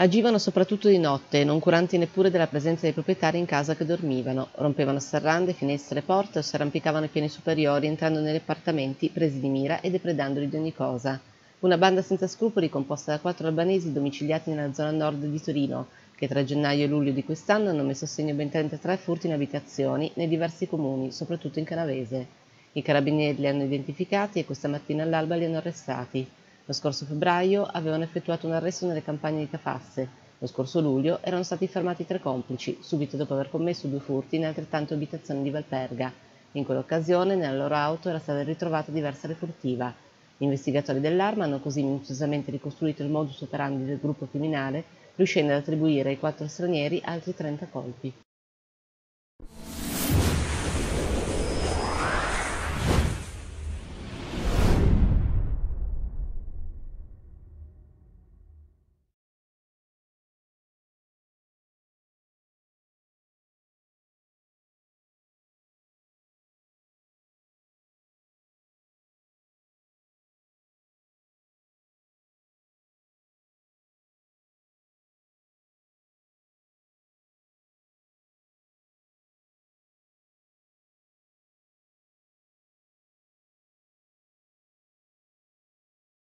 Agivano soprattutto di notte, non curanti neppure della presenza dei proprietari in casa che dormivano, rompevano serrande, finestre porte o si arrampicavano ai piani superiori entrando negli appartamenti presi di mira e depredandoli di ogni cosa. Una banda senza scrupoli composta da quattro albanesi domiciliati nella zona nord di Torino, che tra gennaio e luglio di quest'anno hanno messo a segno ben 33 furti in abitazioni nei diversi comuni, soprattutto in Canavese. I carabinieri li hanno identificati e questa mattina all'alba li hanno arrestati. Lo scorso febbraio avevano effettuato un arresto nelle campagne di Cafasse. Lo scorso luglio erano stati fermati tre complici, subito dopo aver commesso due furti in altrettante abitazioni di Valperga. In quell'occasione, nella loro auto era stata ritrovata diversa refurtiva. Gli investigatori dell'arma hanno così minuziosamente ricostruito il modus operandi del gruppo criminale, riuscendo ad attribuire ai quattro stranieri altri 30 colpi.